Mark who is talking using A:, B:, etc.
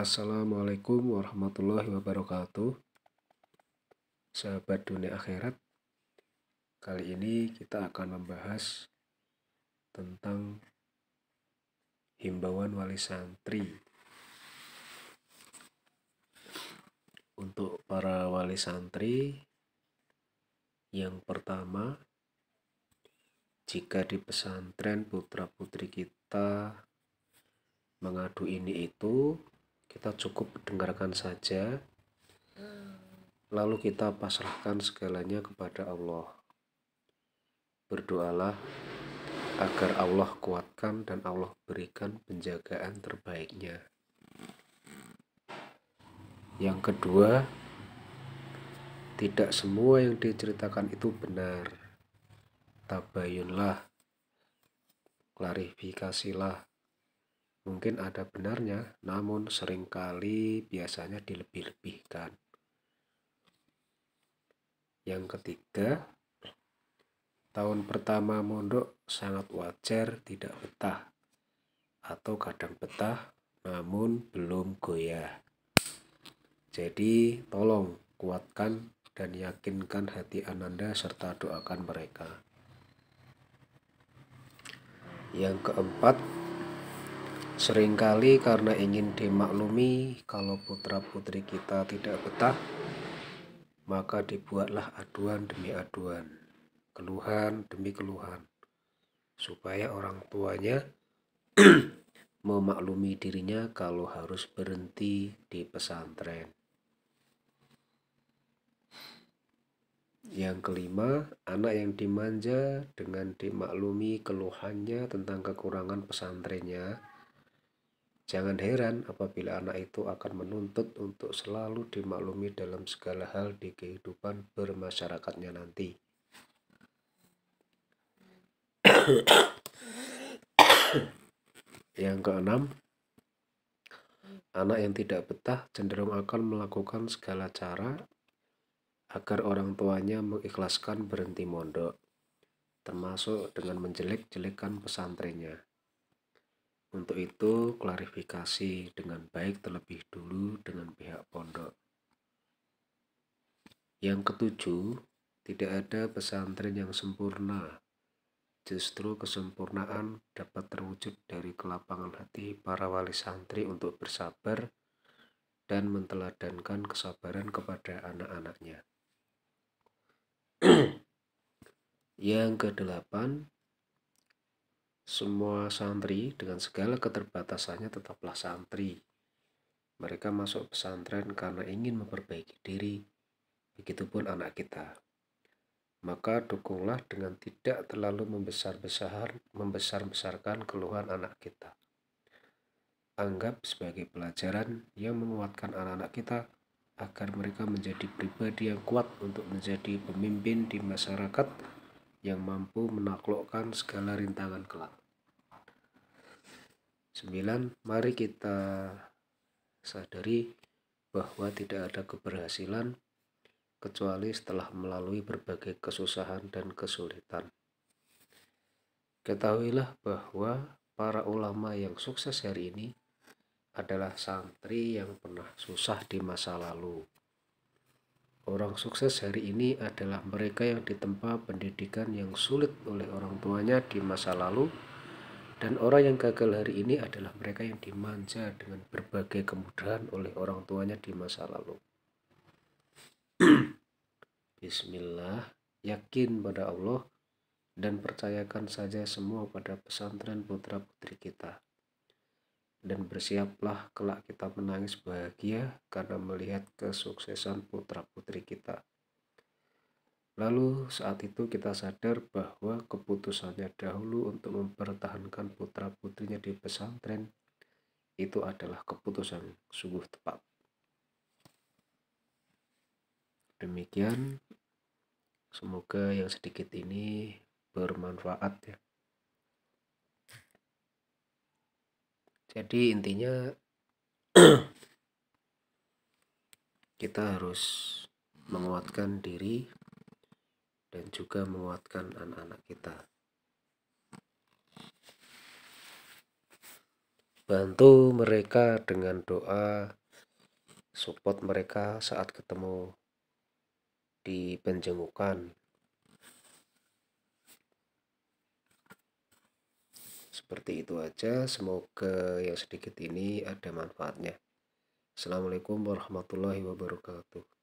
A: Assalamualaikum warahmatullahi wabarakatuh Sahabat dunia akhirat Kali ini kita akan membahas tentang himbauan wali santri Untuk para wali santri Yang pertama Jika di pesantren putra putri kita mengadu ini itu kita cukup dengarkan saja lalu kita pasrahkan segalanya kepada Allah berdoalah agar Allah kuatkan dan Allah berikan penjagaan terbaiknya yang kedua tidak semua yang diceritakan itu benar tabayunlah klarifikasilah mungkin ada benarnya, namun seringkali biasanya dilebih-lebihkan. Yang ketiga, tahun pertama mondok sangat wajar tidak betah atau kadang betah namun belum goyah. Jadi tolong kuatkan dan yakinkan hati Ananda serta doakan mereka. Yang keempat, Seringkali karena ingin dimaklumi kalau putra-putri kita tidak betah, maka dibuatlah aduan demi aduan, keluhan demi keluhan, supaya orang tuanya memaklumi dirinya kalau harus berhenti di pesantren. Yang kelima, anak yang dimanja dengan dimaklumi keluhannya tentang kekurangan pesantrennya Jangan heran apabila anak itu akan menuntut untuk selalu dimaklumi dalam segala hal di kehidupan bermasyarakatnya nanti. yang keenam, anak yang tidak betah cenderung akan melakukan segala cara agar orang tuanya mengikhlaskan berhenti mondok, termasuk dengan menjelek-jelekan pesantrennya. Untuk itu, klarifikasi dengan baik terlebih dulu dengan pihak pondok. Yang ketujuh, tidak ada pesantren yang sempurna. Justru kesempurnaan dapat terwujud dari kelapangan hati para wali santri untuk bersabar dan menteladankan kesabaran kepada anak-anaknya. Yang kedelapan, semua santri dengan segala keterbatasannya tetaplah santri. Mereka masuk pesantren karena ingin memperbaiki diri. Begitupun anak kita. Maka dukunglah dengan tidak terlalu membesar besarkan membesar-besarkan keluhan anak kita. Anggap sebagai pelajaran yang menguatkan anak-anak kita agar mereka menjadi pribadi yang kuat untuk menjadi pemimpin di masyarakat yang mampu menaklukkan segala rintangan kelak. 9. Mari kita sadari bahwa tidak ada keberhasilan kecuali setelah melalui berbagai kesusahan dan kesulitan. Ketahuilah bahwa para ulama yang sukses hari ini adalah santri yang pernah susah di masa lalu. Orang sukses hari ini adalah mereka yang ditempa pendidikan yang sulit oleh orang tuanya di masa lalu dan orang yang gagal hari ini adalah mereka yang dimanja dengan berbagai kemudahan oleh orang tuanya di masa lalu. Bismillah, yakin pada Allah dan percayakan saja semua pada pesantren putra-putri kita. Dan bersiaplah kelak kita menangis bahagia karena melihat kesuksesan putra-putri kita. Lalu saat itu kita sadar bahwa keputusannya dahulu untuk mempertahankan putra-putrinya di pesantren itu adalah keputusan sungguh tepat. Demikian, semoga yang sedikit ini bermanfaat ya. Jadi intinya kita harus menguatkan diri dan juga menguatkan anak-anak kita. Bantu mereka dengan doa, support mereka saat ketemu di penjengukan. Seperti itu aja, semoga yang sedikit ini ada manfaatnya. Assalamualaikum warahmatullahi wabarakatuh.